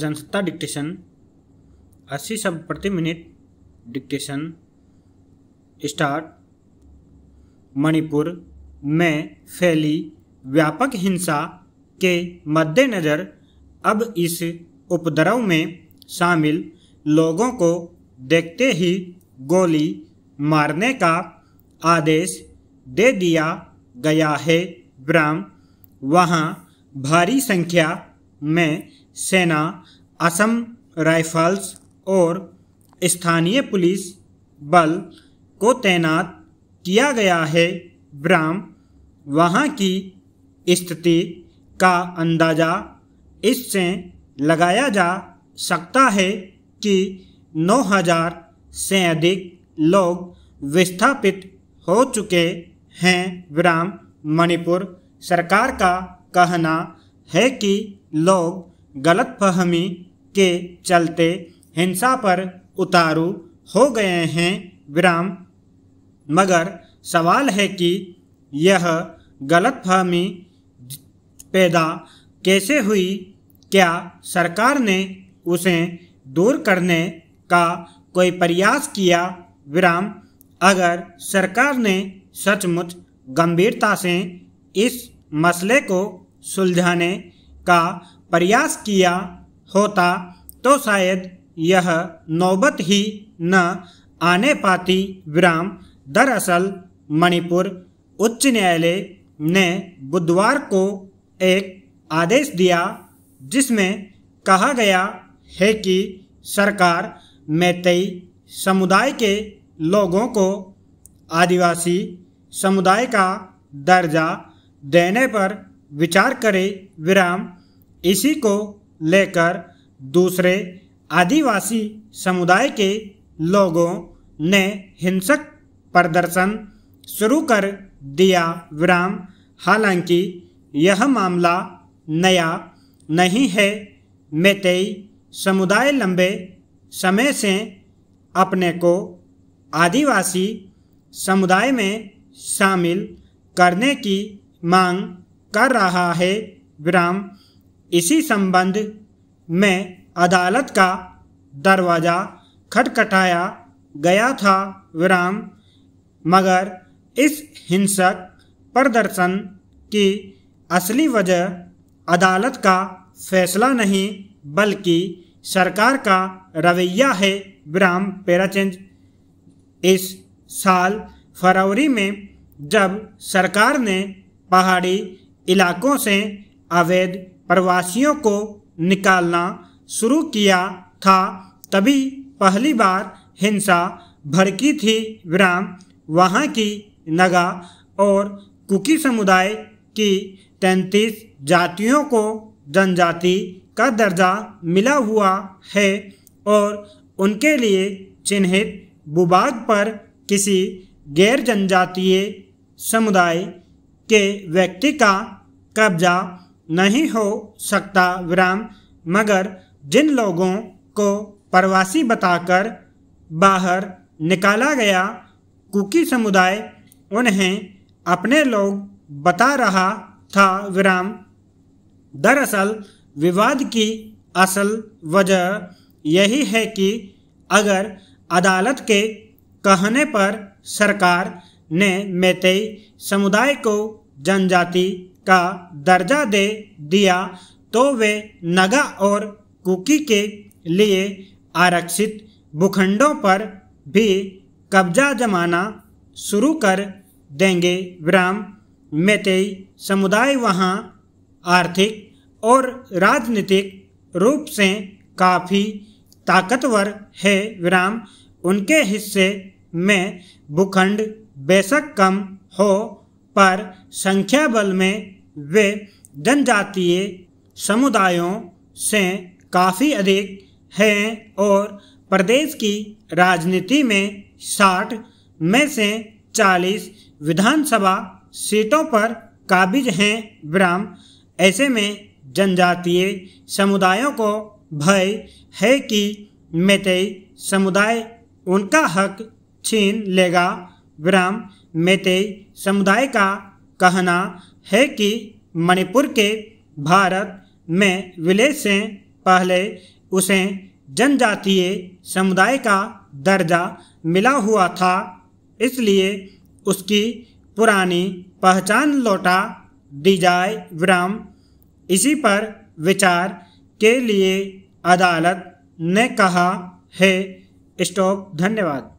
Jansatta dictation 80 शब्द प्रति minute dictation start Manipur में फैली व्यापक हिंसा के मद्देनज़र अब इस उपद्रव में शामिल लोगों को देखते ही गोली मारने का आदेश दे दिया गया है ब्राह्म वहाँ भारी संख्या में सेना असम राइफल्स और स्थानीय पुलिस बल को तैनात किया गया है ब्राह्म वहाँ की स्थिति का अंदाज़ा इससे लगाया जा सकता है कि 9000 से अधिक लोग विस्थापित हो चुके हैं विराम मणिपुर सरकार का कहना है कि लोग गलत फहमी के चलते हिंसा पर उतारू हो गए हैं विराम मगर सवाल है कि यह गलत फहमी पैदा कैसे हुई क्या सरकार ने उसे दूर करने का कोई प्रयास किया विराम अगर सरकार ने सचमुच गंभीरता से इस मसले को सुलझाने का प्रयास किया होता तो शायद यह नौबत ही न आने पाती विराम दरअसल मणिपुर उच्च न्यायालय ने बुधवार को एक आदेश दिया जिसमें कहा गया है कि सरकार मैतई समुदाय के लोगों को आदिवासी समुदाय का दर्जा देने पर विचार करे विराम इसी को लेकर दूसरे आदिवासी समुदाय के लोगों ने हिंसक प्रदर्शन शुरू कर दिया विराम हालांकि यह मामला नया नहीं है मेतई समुदाय लंबे समय से अपने को आदिवासी समुदाय में शामिल करने की मांग कर रहा है विराम इसी संबंध में अदालत का दरवाज़ा खटखटाया गया था विराम मगर इस हिंसक प्रदर्शन की असली वजह अदालत का फैसला नहीं बल्कि सरकार का रवैया है विराम पैराचेंज इस साल फरवरी में जब सरकार ने पहाड़ी इलाकों से अवैध प्रवासियों को निकालना शुरू किया था तभी पहली बार हिंसा भड़की थी विराम वहाँ की नगा और कुकी समुदाय की तैंतीस जातियों को जनजाति का दर्जा मिला हुआ है और उनके लिए चिन्हित भूभाग पर किसी गैर जनजातीय समुदाय के व्यक्ति का कब्जा नहीं हो सकता विराम मगर जिन लोगों को प्रवासी बताकर बाहर निकाला गया कुकी समुदाय उन्हें अपने लोग बता रहा था विराम दरअसल विवाद की असल वजह यही है कि अगर अदालत के कहने पर सरकार ने मेतई समुदाय को जनजाति का दर्जा दे दिया तो वे नगा और कुकी के लिए आरक्षित भूखंडों पर भी कब्जा जमाना शुरू कर देंगे विराम मेतई समुदाय वहाँ आर्थिक और राजनीतिक रूप से काफ़ी ताकतवर है विराम उनके हिस्से में भूखंड बेशक कम हो पर संख्या बल में वे जनजातीय समुदायों से काफ़ी अधिक हैं और प्रदेश की राजनीति में साठ में से चालीस विधानसभा सीटों पर काबिज हैं विराम ऐसे में जनजातीय समुदायों को भय है कि मेतई समुदाय उनका हक छीन लेगा ब्रह्म मेतई समुदाय का कहना है कि मणिपुर के भारत में विलय से पहले उसे जनजातीय समुदाय का दर्जा मिला हुआ था इसलिए उसकी पुरानी पहचान लौटा दी जाए विराम इसी पर विचार के लिए अदालत ने कहा है स्टॉक धन्यवाद